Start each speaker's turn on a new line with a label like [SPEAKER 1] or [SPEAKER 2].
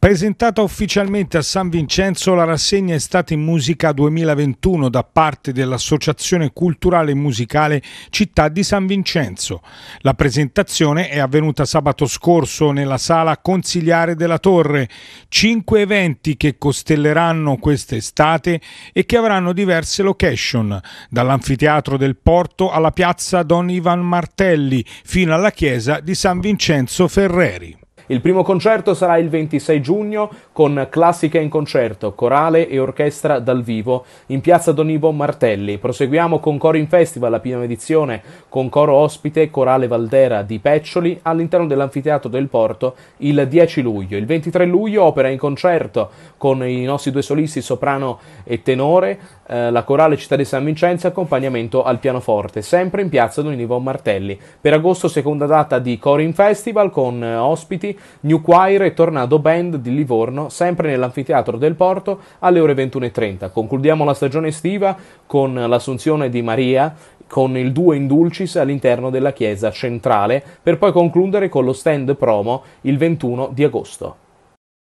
[SPEAKER 1] Presentata ufficialmente a San Vincenzo la rassegna Estate in Musica 2021 da parte dell'Associazione Culturale e Musicale Città di San Vincenzo. La presentazione è avvenuta sabato scorso nella sala consigliare della Torre. Cinque eventi che costelleranno quest'estate e che avranno diverse location, dall'anfiteatro del Porto alla piazza Don Ivan Martelli fino alla chiesa di San Vincenzo Ferreri.
[SPEAKER 2] Il primo concerto sarà il 26 giugno con classica in concerto, corale e orchestra dal vivo in piazza Donivo Martelli. Proseguiamo con Coro in Festival, la prima edizione, con coro ospite Corale Valdera di Peccioli all'interno dell'anfiteatro del Porto il 10 luglio. Il 23 luglio opera in concerto con i nostri due solisti soprano e tenore, eh, la corale Città di San Vincenzo, accompagnamento al pianoforte, sempre in piazza Donivo Martelli. Per agosto seconda data di in Festival con eh, ospiti New Choir e Tornado Band di Livorno, sempre nell'anfiteatro del Porto alle ore 21.30. Concludiamo la stagione estiva con l'assunzione di Maria con il duo Indulcis all'interno della chiesa centrale, per poi concludere con lo stand promo il 21 di agosto.